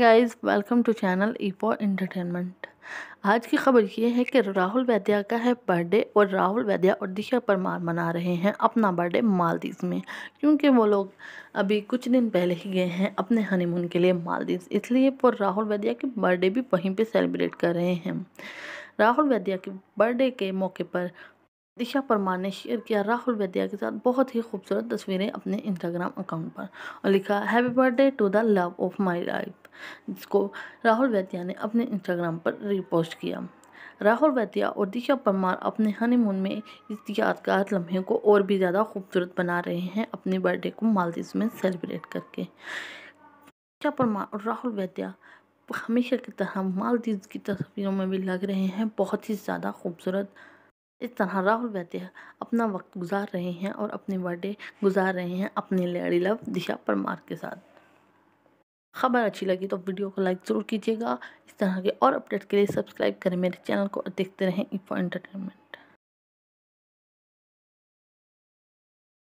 guys welcome to channel E for entertainment आज की खबर ये है कि राहुल वैद्या का है बर्थडे और राहुल वैद्या और दिशा परमार मना रहे हैं अपना बर्थडे मालदीव में क्योंकि वो लोग अभी कुछ दिन पहले ही गए हैं अपने हनीमून के लिए मालदीव इसलिए वो राहुल वैद्या के बर्थडे भी वहीं पे सेलिब्रेट कर रहे हैं राहुल वैद्या के बर्थडे के मौके पर दिशा परमार ने शेयर किया राहुल वैद्या के साथ बहुत ही खूबसूरत तस्वीरें अपने इंस्टाग्राम अकाउंट पर और लिखा happy birthday to the love of my life जिसको राहुल वैद्या ने अपने इंस्टाग्राम पर रिपोस्ट किया राहुल वैद्या और दिशा परमार अपने हनीमून में इस यादगार लम्हे को और भी ज़्यादा खूबसूरत बना रहे हैं अपने बर्थडे को मालदीव में सेलिब्रेट करके दिशा परमार और राहुल वैद्या हमेशा की तरह मालदीव की तस्वीरों में भी लग रहे हैं बहुत ही ज़्यादा खूबसूरत इस तरह राहुल वैद्या अपना वक्त गुजार रहे हैं और अपने बर्थडे गुजार रहे हैं अपने लेडी लव दिशा परमार के साथ खबर अच्छी लगी तो वीडियो को लाइक ज़रूर कीजिएगा इस तरह के और अपडेट के लिए सब्सक्राइब करें मेरे चैनल को और देखते रहें इफो एंटरटेनमेंट